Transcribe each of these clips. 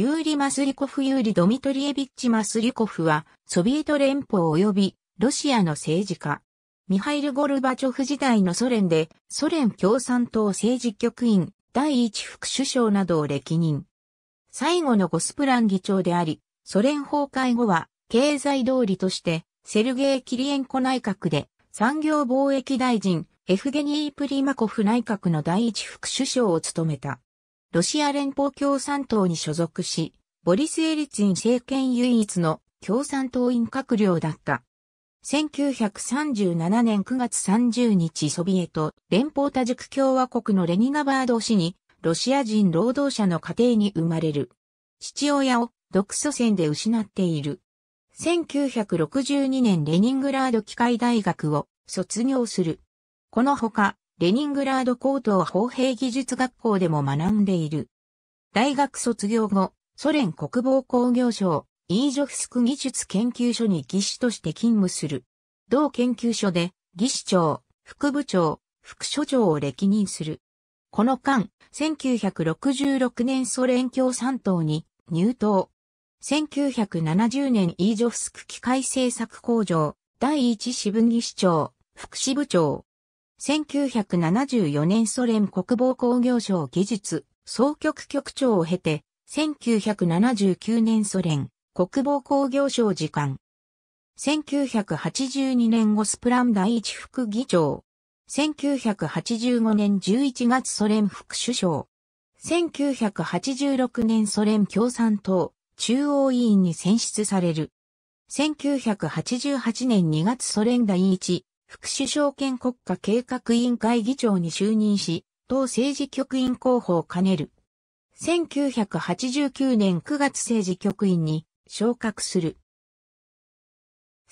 ユーリ・マスリコフ・ユーリ・ドミトリエビッチ・マスリコフは、ソビエト連邦及びロシアの政治家。ミハイル・ゴルバチョフ時代のソ連で、ソ連共産党政治局員、第一副首相などを歴任。最後のゴスプラン議長であり、ソ連崩壊後は、経済通りとして、セルゲイ・キリエンコ内閣で、産業貿易大臣、エフゲニー・プリマコフ内閣の第一副首相を務めた。ロシア連邦共産党に所属し、ボリス・エリツィン政権唯一の共産党員閣僚だった。1937年9月30日ソビエト連邦多塾共和国のレニナバード氏にロシア人労働者の家庭に生まれる。父親を独祖戦で失っている。1962年レニングラード機械大学を卒業する。このほかレニングラード高等砲兵技術学校でも学んでいる。大学卒業後、ソ連国防工業省、イージョフスク技術研究所に技師として勤務する。同研究所で、技師長、副部長、副所長を歴任する。この間、1966年ソ連共産党に入党。1970年イージョフスク機械製作工場、第一支部技師長、副支部長、1974年ソ連国防工業省技術総局局長を経て、1979年ソ連国防工業省次官。1982年ゴスプラン第一副議長。1985年11月ソ連副首相。1986年ソ連共産党中央委員に選出される。1988年2月ソ連第一副首相兼国家計画委員会議長に就任し、党政治局員候補を兼ねる。1989年9月政治局員に昇格する。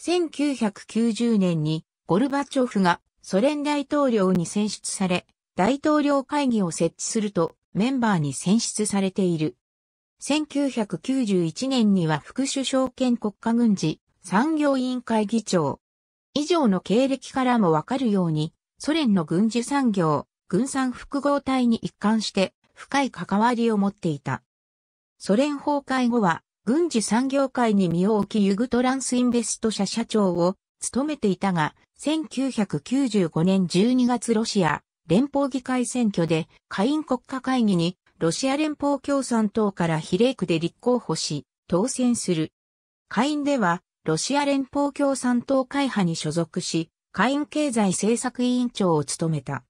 1990年にゴルバチョフがソ連大統領に選出され、大統領会議を設置するとメンバーに選出されている。1991年には副首相兼国家軍事産業委員会議長。以上の経歴からもわかるように、ソ連の軍事産業、軍産複合体に一貫して深い関わりを持っていた。ソ連崩壊後は、軍事産業界に身を置きユグトランスインベスト社社長を務めていたが、1995年12月ロシア連邦議会選挙で下院国家会議にロシア連邦共産党から比例区で立候補し、当選する。下院ではロシア連邦共産党会派に所属し、下院経済政策委員長を務めた。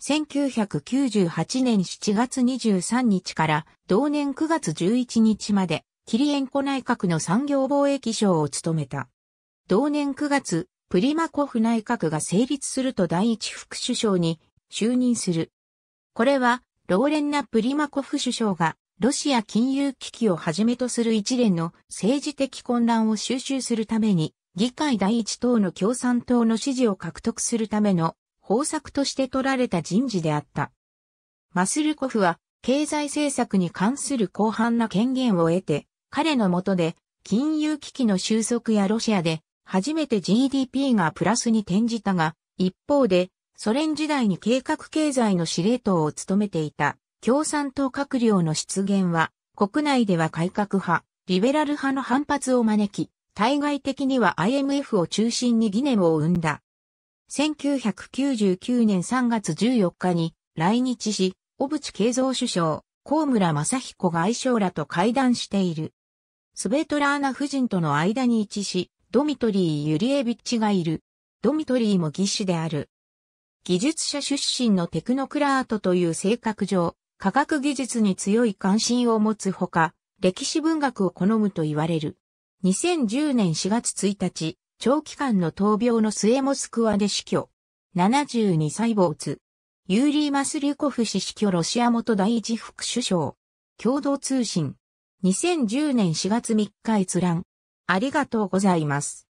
1998年7月23日から同年9月11日まで、キリエンコ内閣の産業貿易省を務めた。同年9月、プリマコフ内閣が成立すると第一副首相に就任する。これは、老練なプリマコフ首相がロシア金融危機をはじめとする一連の政治的混乱を収集するために、議会第一党の共産党の支持を獲得するための方策として取られた人事であった。マスルコフは経済政策に関する広範な権限を得て、彼の下で金融危機の収束やロシアで初めて GDP がプラスに転じたが、一方でソ連時代に計画経済の司令塔を務めていた共産党閣僚の出現は、国内では改革派、リベラル派の反発を招き、対外的には IMF を中心に疑念を生んだ。1999年3月14日に来日し、小渕恵三首相、高村正彦外相らと会談している。スベトラーナ夫人との間に位置し、ドミトリー・ユリエビッチがいる。ドミトリーも技師である。技術者出身のテクノクラートという性格上、科学技術に強い関心を持つほか、歴史文学を好むと言われる。2010年4月1日、長期間の闘病の末モスクワで死去。72歳没。ユーリー・マスリュコフ氏死去ロシア元第一副首相。共同通信。2010年4月3日閲覧。ありがとうございます。